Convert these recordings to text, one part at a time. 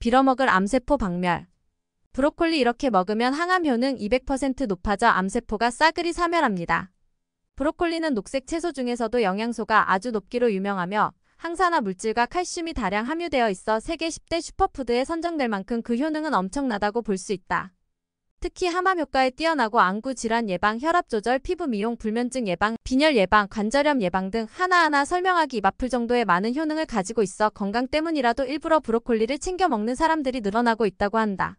빌어먹을 암세포 박멸. 브로콜리 이렇게 먹으면 항암 효능 200% 높아져 암세포가 싸그리 사멸합니다. 브로콜리는 녹색 채소 중에서도 영양소가 아주 높기로 유명하며 항산화 물질과 칼슘이 다량 함유되어 있어 세계 10대 슈퍼푸드에 선정될 만큼 그 효능은 엄청나다고 볼 수 있다. 특히 하마효과에 뛰어나고 안구 질환 예방, 혈압 조절, 피부 미용, 불면증 예방, 빈혈 예방, 관절염 예방 등 하나하나 설명하기 입아플 정도의 많은 효능을 가지고 있어 건강 때문이라도 일부러 브로콜리를 챙겨 먹는 사람들이 늘어나고 있다고 한다.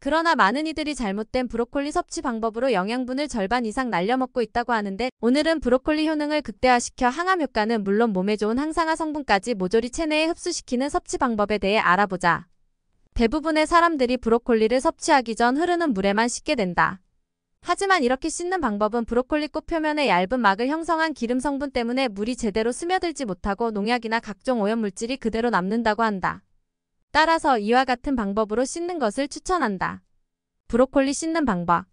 그러나 많은 이들이 잘못된 브로콜리 섭취 방법으로 영양분을 절반 이상 날려먹고 있다고 하는데 오늘은 브로콜리 효능을 극대화시켜 항암 효과는 물론 몸에 좋은 항산화 성분까지 모조리 체내에 흡수시키는 섭취 방법에 대해 알아보자. 대부분의 사람들이 브로콜리를 섭취하기 전 흐르는 물에만 씻게 된다. 하지만 이렇게 씻는 방법은 브로콜리 꽃 표면의 얇은 막을 형성한 기름 성분 때문에 물이 제대로 스며들지 못하고 농약이나 각종 오염물질이 그대로 남는다고 한다. 따라서 이와 같은 방법으로 씻는 것을 추천한다. 브로콜리 씻는 방법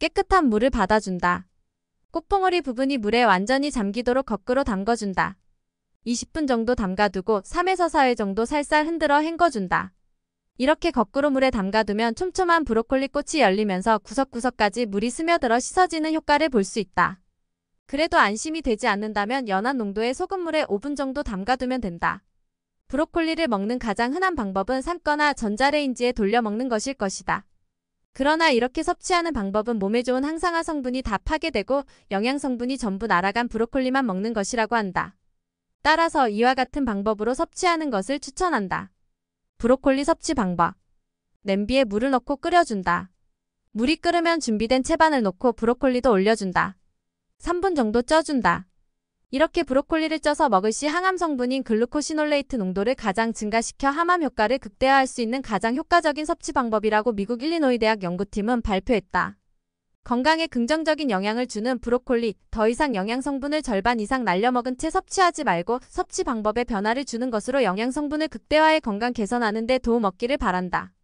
깨끗한 물을 받아준다. 꽃봉오리 부분이 물에 완전히 잠기도록 거꾸로 담궈준다. 20분 정도 담가두고 3에서 4회 정도 살살 흔들어 헹궈준다. 이렇게 거꾸로 물에 담가두면 촘촘한 브로콜리 꽃이 열리면서 구석구석까지 물이 스며들어 씻어지는 효과를 볼 수 있다. 그래도 안심이 되지 않는다면 연한 농도의 소금물에 5분 정도 담가두면 된다. 브로콜리를 먹는 가장 흔한 방법은 삶거나 전자레인지에 돌려 먹는 것일 것이다. 그러나 이렇게 섭취하는 방법은 몸에 좋은 항산화 성분이 다 파괴되고 영양 성분이 전부 날아간 브로콜리만 먹는 것이라고 한다. 따라서 이와 같은 방법으로 섭취하는 것을 추천한다. 브로콜리 섭취 방법 냄비에 물을 넣고 끓여준다. 물이 끓으면 준비된 채반을 넣고 브로콜리도 올려준다. 3분 정도 쪄준다. 이렇게 브로콜리를 쪄서 먹을 시 항암 성분인 글루코시놀레이트 농도를 가장 증가시켜 항암 효과를 극대화할 수 있는 가장 효과적인 섭취 방법이라고 미국 일리노이 대학 연구팀은 발표했다. 건강에 긍정적인 영향을 주는 브로콜리, 더 이상 영양성분을 절반 이상 날려먹은 채 섭취하지 말고 섭취 방법에 변화를 주는 것으로 영양성분을 극대화해 건강 개선하는 데 도움 얻기를 바란다.